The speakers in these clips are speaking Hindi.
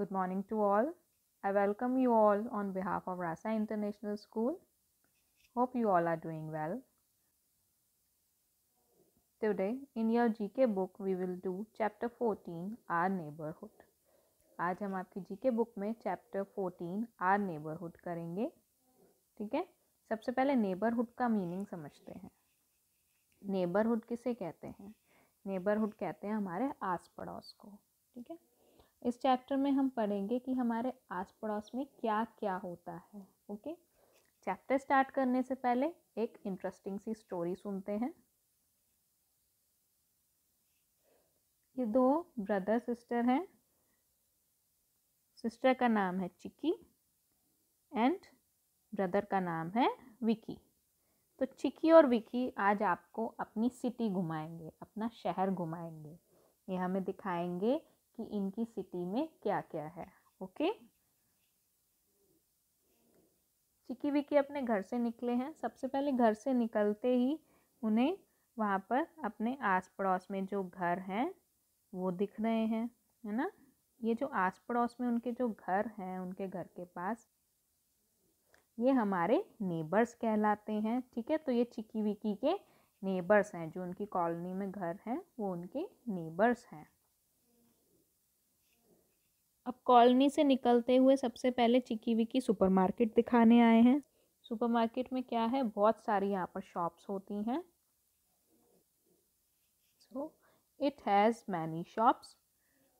Good morning to all. I welcome you all on behalf of Rasa International School. Hope you all are doing well. Today, in your GK book, we will do chapter 14, Our Neighborhood. आज हम आपकी जीके बुक में चैप्टर 14, आर नेबरहुड करेंगे ठीक है सबसे पहले नेबरहुड का मीनिंग समझते हैं नेबरहुड किसे कहते हैं नेबरहुड कहते हैं हमारे आस पड़ोस को ठीक है इस चैप्टर में हम पढ़ेंगे कि हमारे आस पड़ोस में क्या क्या होता है ओके चैप्टर स्टार्ट करने से पहले एक इंटरेस्टिंग सी स्टोरी सुनते हैं ये दो ब्रदर सिस्टर हैं सिस्टर का नाम है चिकी एंड ब्रदर का नाम है विकी तो चिकी और विकी आज आपको अपनी सिटी घुमाएंगे अपना शहर घुमाएंगे ये हमें दिखाएंगे कि इनकी सिटी में क्या क्या है ओके चिकी विकी अपने घर से निकले हैं सबसे पहले घर से निकलते ही उन्हें वहाँ पर अपने आस पड़ोस में जो घर हैं वो दिख रहे हैं है ना ये जो आस पड़ोस में उनके जो घर हैं उनके घर के पास ये हमारे नेबर्स कहलाते हैं ठीक है तो ये चिकी विकी के नेबर्स हैं जो उनकी कॉलोनी में घर हैं वो उनके नेबर्स हैं अब कॉलोनी से निकलते हुए सबसे पहले चिक्की विक्की सुपरमार्केट दिखाने आए हैं सुपरमार्केट में क्या है बहुत सारी यहाँ पर शॉप्स होती हैं so it has many shops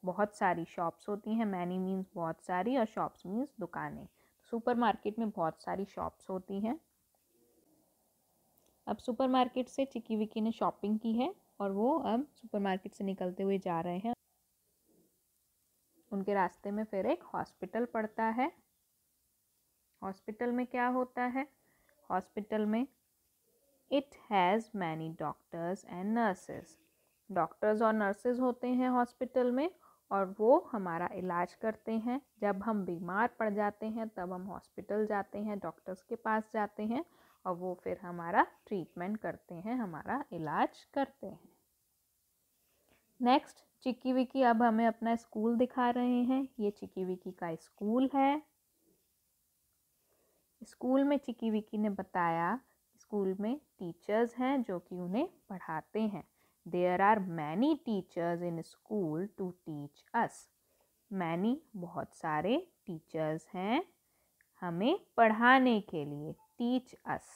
बहुत सारी शॉप्स होती हैं मैनी मीन्स बहुत सारी और शॉप्स मीन्स दुकानें सुपरमार्केट में बहुत सारी शॉप्स होती हैं अब सुपरमार्केट से चिक्की विक्की ने शॉपिंग की है और वो अब सुपरमार्केट से निकलते हुए जा रहे हैं उनके रास्ते में फिर एक हॉस्पिटल पड़ता है हॉस्पिटल में क्या होता है हॉस्पिटल में it has many doctors and nurses doctors और नर्सेज होते हैं हॉस्पिटल में और वो हमारा इलाज करते हैं जब हम बीमार पड़ जाते हैं तब हम हॉस्पिटल जाते हैं डॉक्टर्स के पास जाते हैं और वो फिर हमारा ट्रीटमेंट करते हैं हमारा इलाज करते हैं नेक्स्ट चिक्की विकी अब हमें अपना स्कूल दिखा रहे हैं ये चिक्की विकी का स्कूल है स्कूल में चिक्की विकी ने बताया स्कूल में टीचर्स हैं जो कि उन्हें पढ़ाते हैं there are many teachers in school to teach us many बहुत सारे टीचर्स हैं हमें पढ़ाने के लिए टीच अस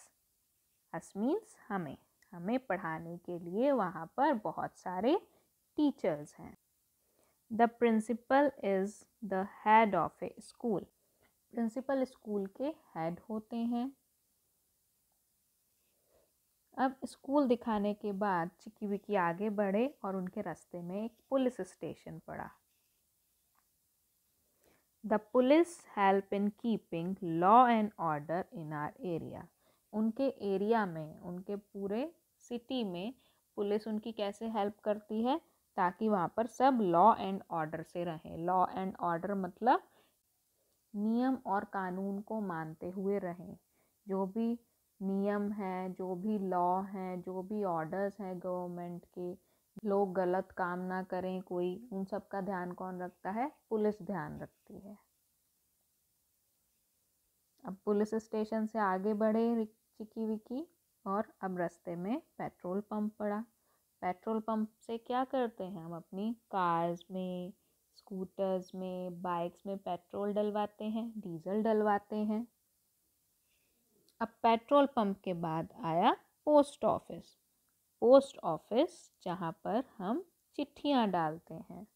अस मीन्स हमें हमें पढ़ाने के लिए वहाँ पर बहुत सारे टीचर्स हैं the principal is the head of a school principal school के हेड होते हैं अब स्कूल दिखाने के बाद चिक्की विक्की आगे बढ़े और उनके रास्ते में एक पुलिस स्टेशन पड़ा the police help in keeping law and order in our area उनके एरिया में उनके पूरे सिटी में पुलिस उनकी कैसे हेल्प करती है ताकि वहाँ पर सब लॉ एंड ऑर्डर से रहें लॉ एंड ऑर्डर मतलब नियम और कानून को मानते हुए रहें जो भी नियम है जो भी लॉ है जो भी ऑर्डर्स हैं गवर्नमेंट के लोग गलत काम ना करें कोई उन सब का ध्यान कौन रखता है पुलिस ध्यान रखती है अब पुलिस स्टेशन से आगे बढ़े चिकी विकी और अब रास्ते में पेट्रोल पंप पड़ा पेट्रोल पंप से क्या करते हैं हम अपनी कार्स में स्कूटर्स में बाइक्स में पेट्रोल डलवाते हैं डीजल डलवाते हैं अब पेट्रोल पंप के बाद आया पोस्ट ऑफिस पोस्ट ऑफिस जहाँ पर हम चिट्ठियाँ डालते हैं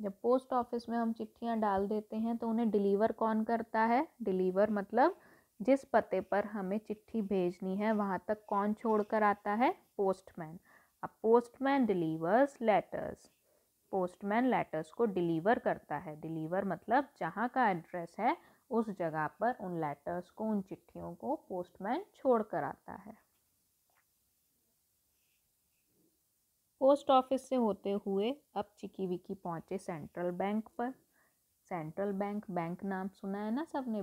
जब पोस्ट ऑफिस में हम चिट्ठियाँ डाल देते हैं तो उन्हें डिलीवर कौन करता है डिलीवर मतलब जिस पते पर हमें चिट्ठी भेजनी है वहाँ तक कौन छोड़ कर आता है पोस्टमैन अब postman delivers letters postman letters को डिलीवर करता है डिलीवर मतलब जहाँ का एड्रेस है उस जगह पर उन लेटर्स को उन चिट्ठियों को पोस्टमैन छोड़ कर आता है पोस्ट ऑफिस से होते हुए अब चिकी विकी पहुँचे सेंट्रल बैंक पर सेंट्रल बैंक बैंक नाम सुना है ना सबने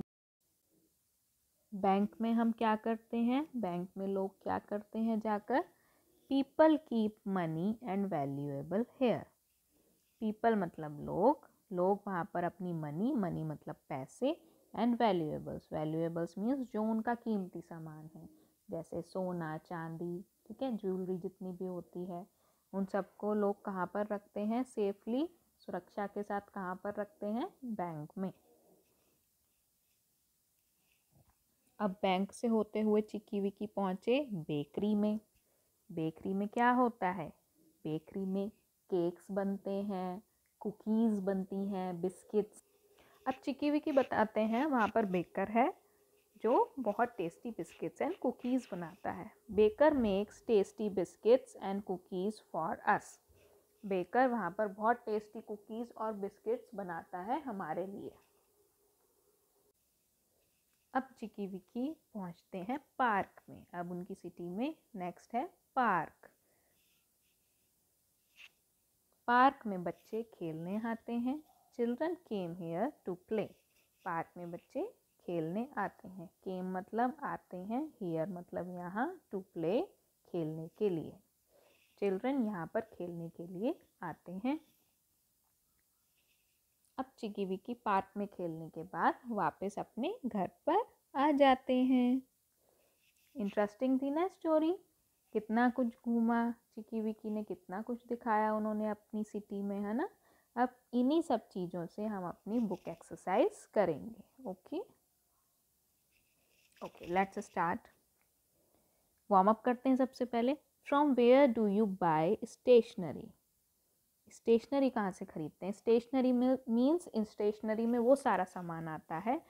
बैंक में हम क्या करते हैं बैंक में लोग क्या करते हैं जाकर people keep money and valuable here people मतलब लोग लोग वहाँ पर अपनी मनी मनी मतलब पैसे एंड वैल्यूएबल्स वैल्यूएबल्स मीन्स जो उनका कीमती सामान है जैसे सोना चांदी ठीक है ज्वेलरी जितनी भी होती है उन सबको लोग कहाँ पर रखते हैं सेफली सुरक्षा के साथ कहाँ पर रखते हैं बैंक में अब बैंक से होते हुए चिक्की विकी पहुँचे बेकरी में बेकरी में क्या होता है बेकरी में केक्स बनते हैं कुकीज़ बनती हैं बिस्किट्स अब चिक्की विक्की बताते हैं वहाँ पर बेकर है जो बहुत टेस्टी बिस्किट्स एंड कुकीज़ बनाता है baker makes tasty biscuits and cookies for us baker वहाँ पर बहुत टेस्टी कुकीज़ और बिस्किट्स बनाता है हमारे लिए अब चिकी विकी पहुँचते हैं पार्क में अब उनकी सिटी में नेक्स्ट है पार्क पार्क में बच्चे खेलने आते हैं children came here to play park में बच्चे खेलने आते हैं केम मतलब आते हैं हेयर मतलब यहाँ टू प्ले खेलने के लिए चिल्ड्रन यहाँ पर खेलने के लिए आते हैं अब चिकी विकी पार्क में खेलने के बाद वापस अपने घर पर आ जाते हैं इंटरेस्टिंग थी ना स्टोरी कितना कुछ घूमा चिकी विकी ने कितना कुछ दिखाया उन्होंने अपनी सिटी में है ना अब इन्हीं सब चीज़ों से हम अपनी बुक एक्सरसाइज करेंगे okay okay let's start warm up करते हैं सबसे पहले from where do you buy stationery stationery कहाँ से ख़रीदते हैं स्टेशनरी मीन्स स्टेशनरी में वो सारा सामान आता है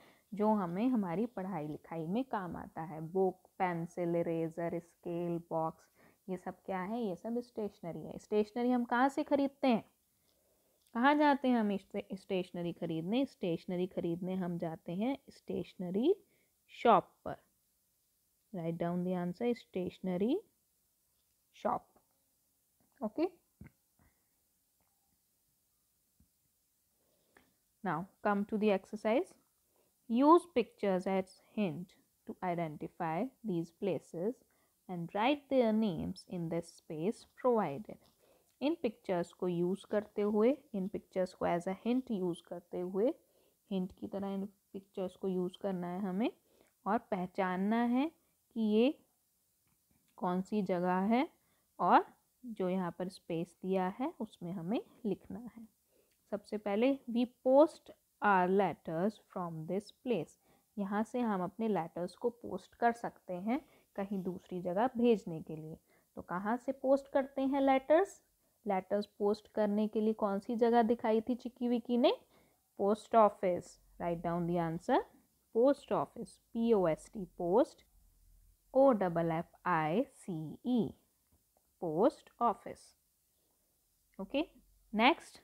जो हमें हमारी पढ़ाई लिखाई में काम आता है book pencil eraser scale box ये सब क्या है ये सब स्टेशनरी है स्टेशनरी हम कहाँ से ख़रीदते हैं कहाँ जाते हैं हम स्टेशनरी ख़रीदने स्टेशनरी ख़रीदने हम जाते हैं स्टेशनरी शॉप पर write down the answer stationery shop okay Now come to the exercise. Use pictures as hint to identify these places and write their names in the space provided. इन पिक्चर्स को यूज़ करते हुए इन पिक्चर्स को एज अ हिंट यूज़ करते हुए हिंट की तरह इन पिक्चर्स को यूज़ करना है हमें और पहचानना है कि ये कौन सी जगह है और जो यहाँ पर स्पेस दिया है उसमें हमें लिखना है सबसे पहले we post our letters from this place यहाँ से हम अपने लेटर्स को पोस्ट कर सकते हैं कहीं दूसरी जगह भेजने के लिए तो कहाँ से पोस्ट करते हैं लेटर्स लेटर्स पोस्ट करने के लिए कौन सी जगह दिखाई थी चिक्की विक्की ने post office write down the answer post office P O S T post O double F I C E post office okay next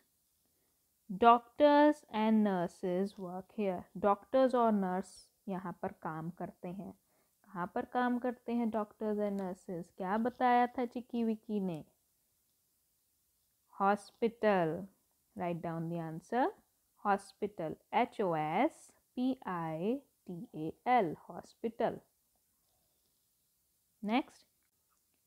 doctors and nurses work here doctors और नर्स यहाँ पर काम करते हैं कहाँ पर काम करते हैं डॉक्टर्स एंड नर्सेज क्या बताया था चिकी विकी ने hospital write down the answer hospital H O S P I T A L hospital next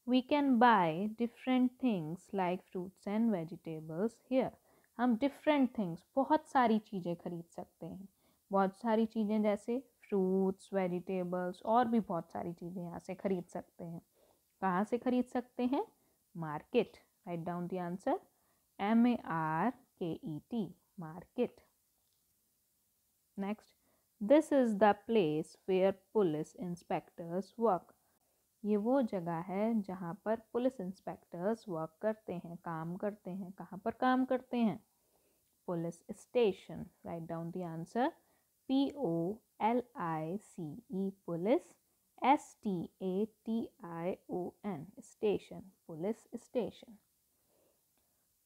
we can buy different things like fruits and vegetables here हम डिफरेंट थिंग्स बहुत सारी चीज़ें खरीद सकते हैं बहुत सारी चीज़ें जैसे फ्रूट्स वेजिटेबल्स और भी बहुत सारी चीज़ें यहाँ से खरीद सकते हैं कहाँ से खरीद सकते हैं market write down the answer M A R K E T market next this is the place where police inspectors work ये वो जगह है जहाँ पर पुलिस इंस्पेक्टर्स वर्क करते हैं काम करते हैं कहाँ पर काम करते हैं police station write down the answer P O L I C E police S T A T I O N station police station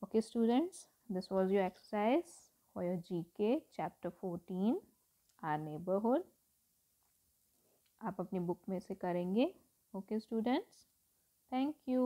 okay students this was your exercise for your G K chapter fourteen are neighbourhood आप अपनी बुक में से करेंगे ओके स्टूडेंट्स थैंक यू